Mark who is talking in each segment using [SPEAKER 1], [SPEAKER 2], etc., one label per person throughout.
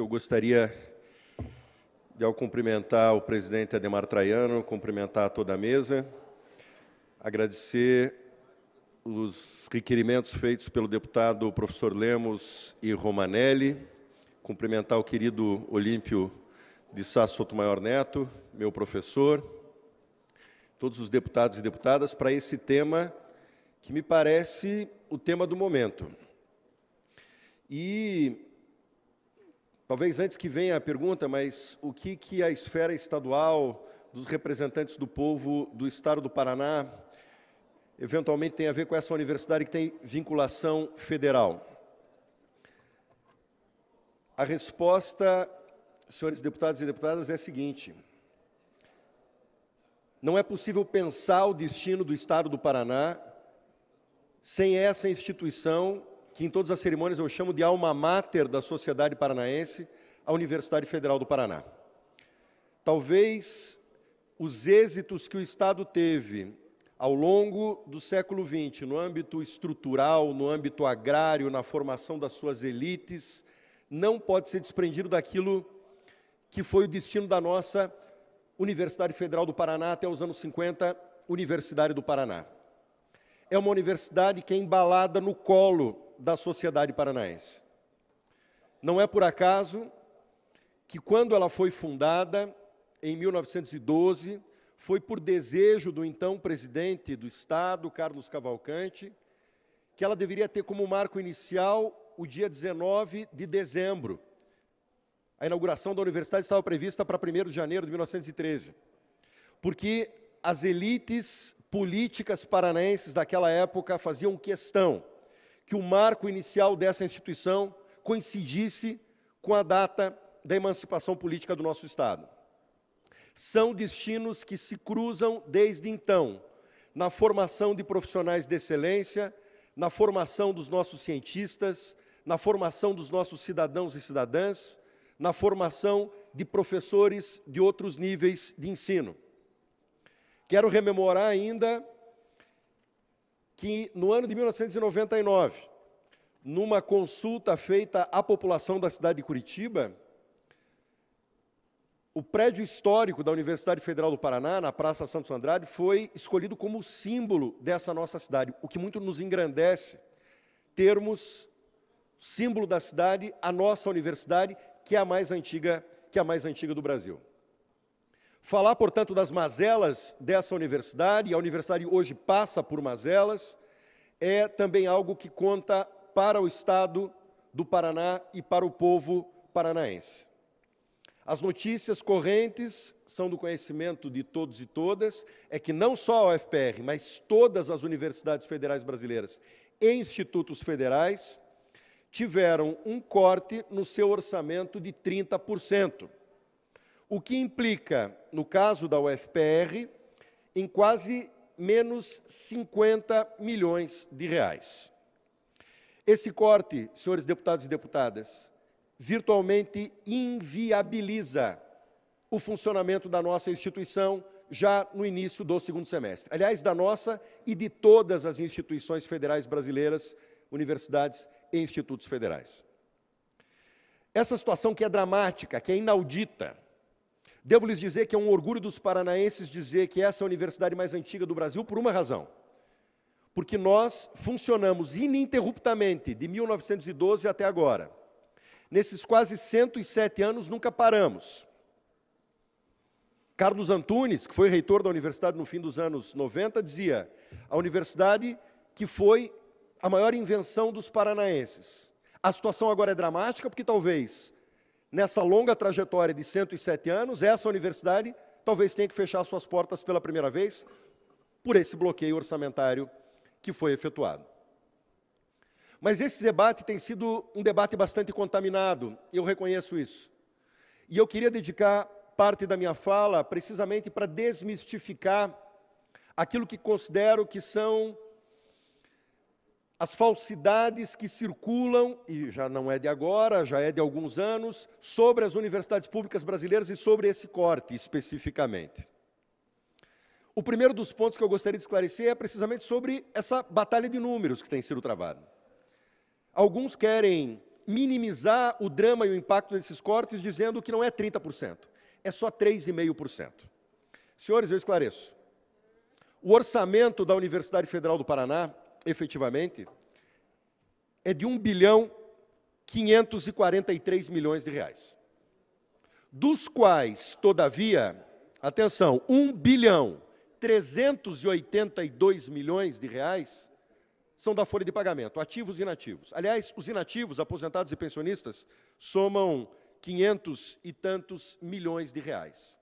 [SPEAKER 1] eu gostaria de, ao cumprimentar o presidente Ademar Traiano, cumprimentar toda a mesa, agradecer os requerimentos feitos pelo deputado professor Lemos e Romanelli, cumprimentar o querido Olímpio de Sá Sotomayor Neto, meu professor, todos os deputados e deputadas, para esse tema que me parece o tema do momento. E Talvez antes que venha a pergunta, mas o que, que a esfera estadual dos representantes do povo do estado do Paraná eventualmente tem a ver com essa universidade que tem vinculação federal? A resposta, senhores deputados e deputadas, é a seguinte: não é possível pensar o destino do estado do Paraná sem essa instituição que em todas as cerimônias eu chamo de alma mater da sociedade paranaense, a Universidade Federal do Paraná. Talvez os êxitos que o Estado teve ao longo do século XX, no âmbito estrutural, no âmbito agrário, na formação das suas elites, não pode ser desprendido daquilo que foi o destino da nossa Universidade Federal do Paraná até os anos 50, Universidade do Paraná. É uma universidade que é embalada no colo da Sociedade Paranaense. Não é por acaso que, quando ela foi fundada, em 1912, foi por desejo do então presidente do Estado, Carlos Cavalcante, que ela deveria ter como marco inicial o dia 19 de dezembro. A inauguração da universidade estava prevista para 1 de janeiro de 1913, porque as elites políticas paranaenses daquela época faziam questão que o marco inicial dessa instituição coincidisse com a data da emancipação política do nosso Estado. São destinos que se cruzam desde então, na formação de profissionais de excelência, na formação dos nossos cientistas, na formação dos nossos cidadãos e cidadãs, na formação de professores de outros níveis de ensino. Quero rememorar ainda que no ano de 1999, numa consulta feita à população da cidade de Curitiba, o prédio histórico da Universidade Federal do Paraná, na Praça Santos Andrade, foi escolhido como símbolo dessa nossa cidade, o que muito nos engrandece termos símbolo da cidade, a nossa universidade, que é a mais antiga, que é a mais antiga do Brasil. Falar, portanto, das mazelas dessa universidade, e a universidade hoje passa por mazelas, é também algo que conta para o Estado do Paraná e para o povo paranaense. As notícias correntes são do conhecimento de todos e todas, é que não só a UFPR, mas todas as universidades federais brasileiras e institutos federais tiveram um corte no seu orçamento de 30% o que implica, no caso da UFPR, em quase menos 50 milhões de reais. Esse corte, senhores deputados e deputadas, virtualmente inviabiliza o funcionamento da nossa instituição já no início do segundo semestre. Aliás, da nossa e de todas as instituições federais brasileiras, universidades e institutos federais. Essa situação que é dramática, que é inaudita, Devo lhes dizer que é um orgulho dos paranaenses dizer que essa é a universidade mais antiga do Brasil por uma razão. Porque nós funcionamos ininterruptamente de 1912 até agora. Nesses quase 107 anos nunca paramos. Carlos Antunes, que foi reitor da universidade no fim dos anos 90, dizia: a universidade que foi a maior invenção dos paranaenses. A situação agora é dramática porque talvez nessa longa trajetória de 107 anos, essa universidade talvez tenha que fechar suas portas pela primeira vez por esse bloqueio orçamentário que foi efetuado. Mas esse debate tem sido um debate bastante contaminado, eu reconheço isso. E eu queria dedicar parte da minha fala precisamente para desmistificar aquilo que considero que são as falsidades que circulam, e já não é de agora, já é de alguns anos, sobre as universidades públicas brasileiras e sobre esse corte especificamente. O primeiro dos pontos que eu gostaria de esclarecer é precisamente sobre essa batalha de números que tem sido travada. Alguns querem minimizar o drama e o impacto desses cortes, dizendo que não é 30%, é só 3,5%. Senhores, eu esclareço. O orçamento da Universidade Federal do Paraná efetivamente, é de 1 bilhão 543 milhões de reais. Dos quais, todavia, atenção, 1 bilhão 382 milhões de reais são da folha de pagamento, ativos e inativos. Aliás, os inativos, aposentados e pensionistas, somam 500 e tantos milhões de reais.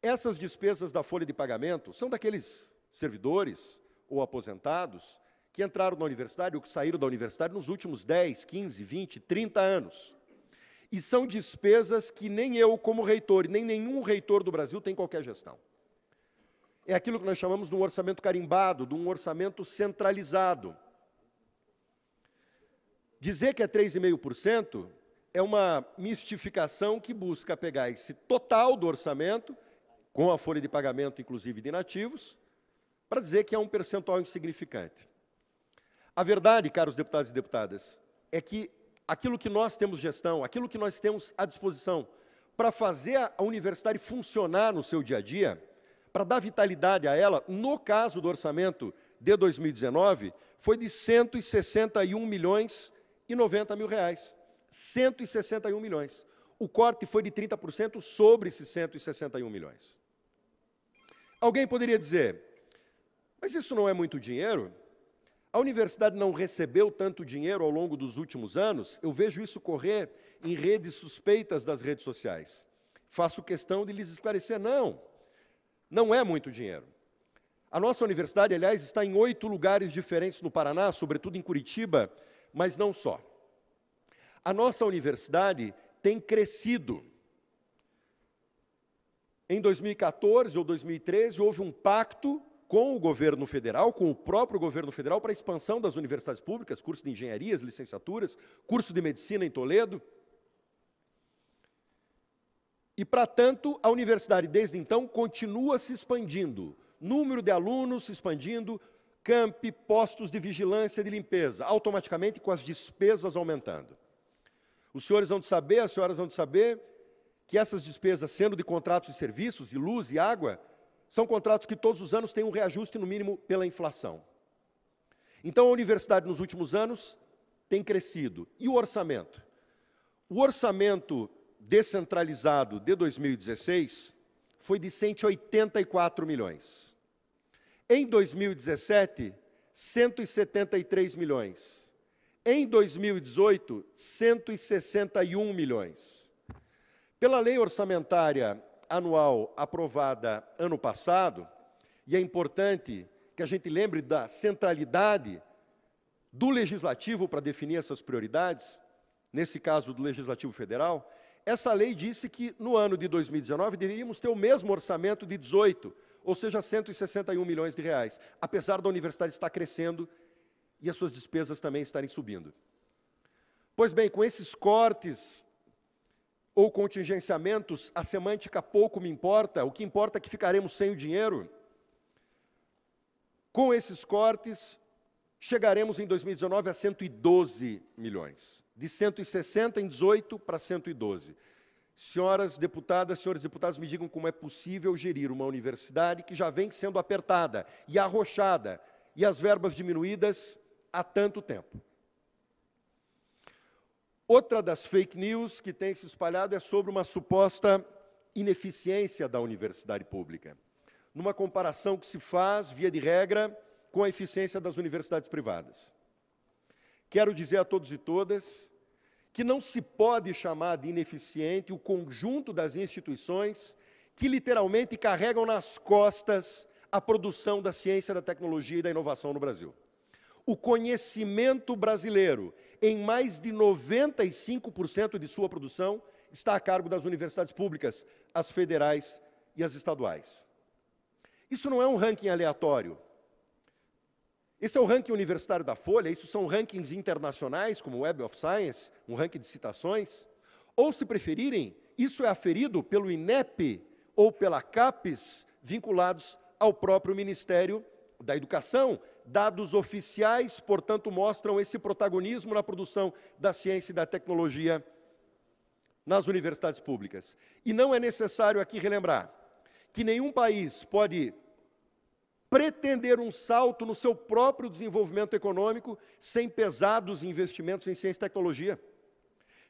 [SPEAKER 1] Essas despesas da folha de pagamento são daqueles servidores ou aposentados que entraram na universidade ou que saíram da universidade nos últimos 10, 15, 20, 30 anos. E são despesas que nem eu, como reitor, e nem nenhum reitor do Brasil tem qualquer gestão. É aquilo que nós chamamos de um orçamento carimbado, de um orçamento centralizado. Dizer que é 3,5% é uma mistificação que busca pegar esse total do orçamento, com a folha de pagamento, inclusive de nativos, para dizer que é um percentual insignificante. A verdade, caros deputados e deputadas, é que aquilo que nós temos gestão, aquilo que nós temos à disposição para fazer a universidade funcionar no seu dia a dia, para dar vitalidade a ela, no caso do orçamento de 2019, foi de 161 milhões e 90 mil reais. 161 milhões. O corte foi de 30% sobre esses 161 milhões. Alguém poderia dizer, mas isso não é muito dinheiro? A universidade não recebeu tanto dinheiro ao longo dos últimos anos, eu vejo isso correr em redes suspeitas das redes sociais. Faço questão de lhes esclarecer: não, não é muito dinheiro. A nossa universidade, aliás, está em oito lugares diferentes no Paraná, sobretudo em Curitiba, mas não só. A nossa universidade tem crescido. Em 2014 ou 2013, houve um pacto com o governo federal, com o próprio governo federal, para a expansão das universidades públicas, curso de engenharias, licenciaturas, curso de medicina em Toledo. E, para tanto, a universidade, desde então, continua se expandindo. Número de alunos se expandindo, camp, postos de vigilância e de limpeza, automaticamente com as despesas aumentando. Os senhores vão de saber, as senhoras vão de saber, que essas despesas, sendo de contratos de serviços, de luz e água, são contratos que todos os anos têm um reajuste, no mínimo, pela inflação. Então, a universidade, nos últimos anos, tem crescido. E o orçamento? O orçamento descentralizado de 2016 foi de 184 milhões. Em 2017, 173 milhões. Em 2018, 161 milhões. Pela lei orçamentária anual aprovada ano passado, e é importante que a gente lembre da centralidade do legislativo para definir essas prioridades, nesse caso do legislativo federal, essa lei disse que no ano de 2019 deveríamos ter o mesmo orçamento de 18, ou seja, 161 milhões de reais, apesar da universidade estar crescendo e as suas despesas também estarem subindo. Pois bem, com esses cortes ou contingenciamentos, a semântica pouco me importa, o que importa é que ficaremos sem o dinheiro. Com esses cortes, chegaremos em 2019 a 112 milhões, de 160 em 18 para 112. Senhoras deputadas, senhores deputados, me digam como é possível gerir uma universidade que já vem sendo apertada e arrochada e as verbas diminuídas há tanto tempo. Outra das fake news que tem se espalhado é sobre uma suposta ineficiência da universidade pública. Numa comparação que se faz, via de regra, com a eficiência das universidades privadas. Quero dizer a todos e todas que não se pode chamar de ineficiente o conjunto das instituições que literalmente carregam nas costas a produção da ciência, da tecnologia e da inovação no Brasil o conhecimento brasileiro, em mais de 95% de sua produção, está a cargo das universidades públicas, as federais e as estaduais. Isso não é um ranking aleatório. Esse é o ranking universitário da Folha, isso são rankings internacionais, como o Web of Science, um ranking de citações. Ou, se preferirem, isso é aferido pelo INEP ou pela CAPES, vinculados ao próprio Ministério da Educação, Dados oficiais, portanto, mostram esse protagonismo na produção da ciência e da tecnologia nas universidades públicas. E não é necessário aqui relembrar que nenhum país pode pretender um salto no seu próprio desenvolvimento econômico sem pesados investimentos em ciência e tecnologia.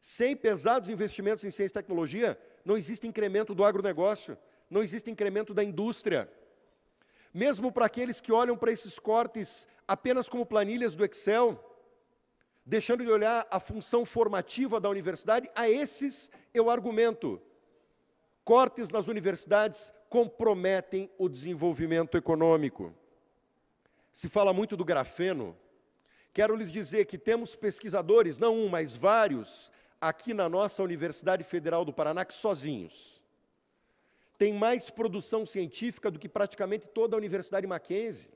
[SPEAKER 1] Sem pesados investimentos em ciência e tecnologia, não existe incremento do agronegócio, não existe incremento da indústria, mesmo para aqueles que olham para esses cortes apenas como planilhas do Excel, deixando de olhar a função formativa da universidade, a esses eu argumento: cortes nas universidades comprometem o desenvolvimento econômico. Se fala muito do grafeno. Quero lhes dizer que temos pesquisadores, não um, mas vários, aqui na nossa Universidade Federal do Paraná, que sozinhos tem mais produção científica do que praticamente toda a Universidade Mackenzie.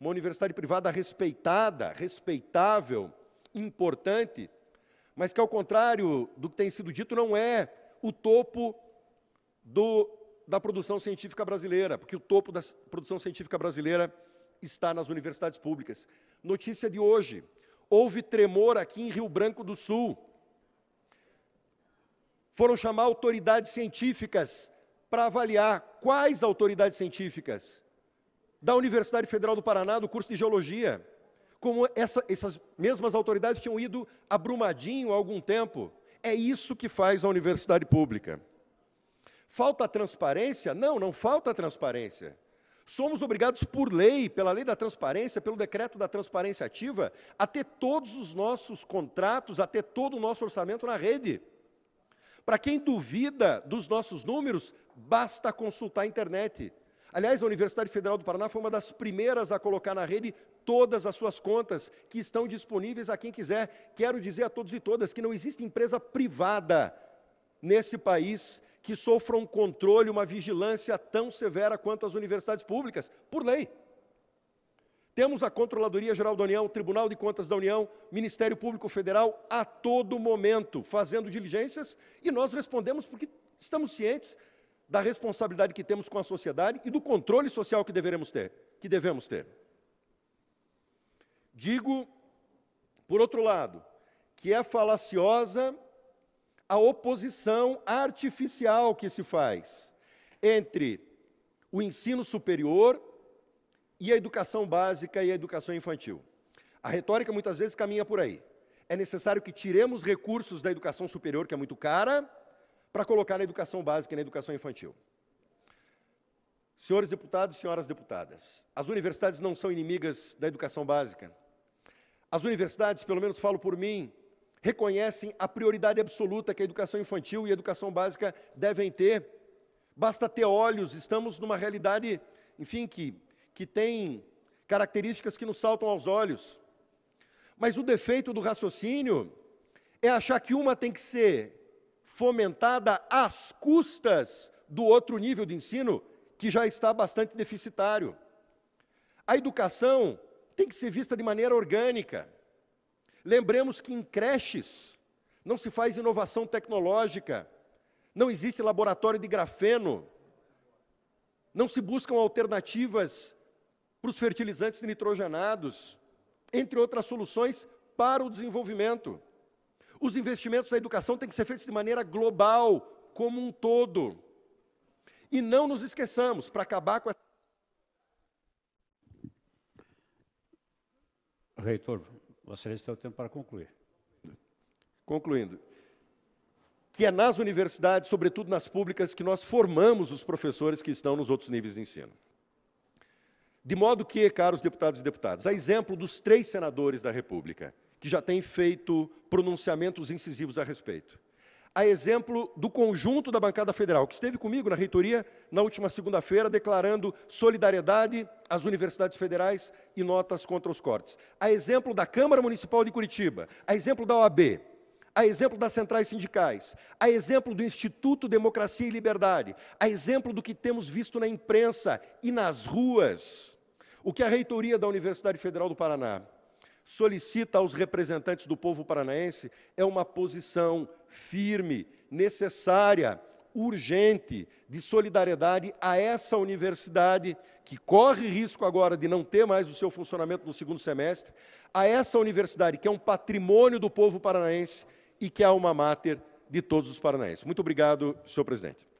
[SPEAKER 1] Uma universidade privada respeitada, respeitável, importante, mas que, ao contrário do que tem sido dito, não é o topo do, da produção científica brasileira, porque o topo da produção científica brasileira está nas universidades públicas. Notícia de hoje: houve tremor aqui em Rio Branco do Sul. Foram chamar autoridades científicas para avaliar quais autoridades científicas da Universidade Federal do Paraná, do curso de Geologia, como essa, essas mesmas autoridades tinham ido abrumadinho há algum tempo. É isso que faz a universidade pública. Falta transparência? Não, não falta transparência. Somos obrigados por lei, pela lei da transparência, pelo decreto da transparência ativa, a ter todos os nossos contratos, a ter todo o nosso orçamento na rede. Para quem duvida dos nossos números, basta consultar a internet. Aliás, a Universidade Federal do Paraná foi uma das primeiras a colocar na rede todas as suas contas que estão disponíveis a quem quiser. Quero dizer a todos e todas que não existe empresa privada nesse país que sofra um controle, uma vigilância tão severa quanto as universidades públicas, por lei. Temos a Controladoria Geral da União, Tribunal de Contas da União, Ministério Público Federal a todo momento fazendo diligências e nós respondemos porque estamos cientes da responsabilidade que temos com a sociedade e do controle social que deveremos ter, que devemos ter. Digo, por outro lado, que é falaciosa a oposição artificial que se faz entre o ensino superior e a educação básica e a educação infantil. A retórica muitas vezes caminha por aí. É necessário que tiremos recursos da educação superior, que é muito cara, para colocar na educação básica e na educação infantil. Senhores deputados, senhoras deputadas, as universidades não são inimigas da educação básica. As universidades, pelo menos falo por mim, reconhecem a prioridade absoluta que a educação infantil e a educação básica devem ter. Basta ter olhos, estamos numa realidade, enfim, que, que tem características que nos saltam aos olhos. Mas o defeito do raciocínio é achar que uma tem que ser fomentada às custas do outro nível de ensino, que já está bastante deficitário. A educação tem que ser vista de maneira orgânica. Lembremos que em creches não se faz inovação tecnológica, não existe laboratório de grafeno, não se buscam alternativas para os fertilizantes nitrogenados, entre outras soluções para o desenvolvimento. Os investimentos na educação têm que ser feitos de maneira global, como um todo. E não nos esqueçamos, para acabar com essa. Reitor, Vossa tem o tempo para concluir. Concluindo. Que é nas universidades, sobretudo nas públicas, que nós formamos os professores que estão nos outros níveis de ensino. De modo que, caros deputados e deputadas, a exemplo dos três senadores da República, que já tem feito pronunciamentos incisivos a respeito. A exemplo do conjunto da bancada federal, que esteve comigo na reitoria na última segunda-feira, declarando solidariedade às universidades federais e notas contra os cortes. A exemplo da Câmara Municipal de Curitiba, a exemplo da OAB, a exemplo das centrais sindicais, a exemplo do Instituto Democracia e Liberdade, a exemplo do que temos visto na imprensa e nas ruas, o que a reitoria da Universidade Federal do Paraná solicita aos representantes do povo paranaense é uma posição firme, necessária, urgente de solidariedade a essa universidade que corre risco agora de não ter mais o seu funcionamento no segundo semestre, a essa universidade que é um patrimônio do povo paranaense e que é uma máter de todos os paranaenses. Muito obrigado, senhor presidente.